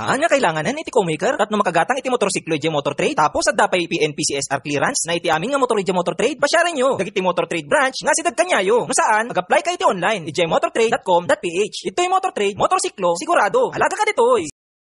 Anya kailanganan eh, iti co-maker kat no makagatang iti motorsiklo iti motor trade tapos at dapay PNP CSR clearance na iti aming nga motor iti motor trade basyaran nyo dagiti motor trade branch nga si dagkanyayo no saan mag-apply ka iti online iti motortrade.com.ph ito'y motor trade motorsiklo sigurado alaga ka ditoy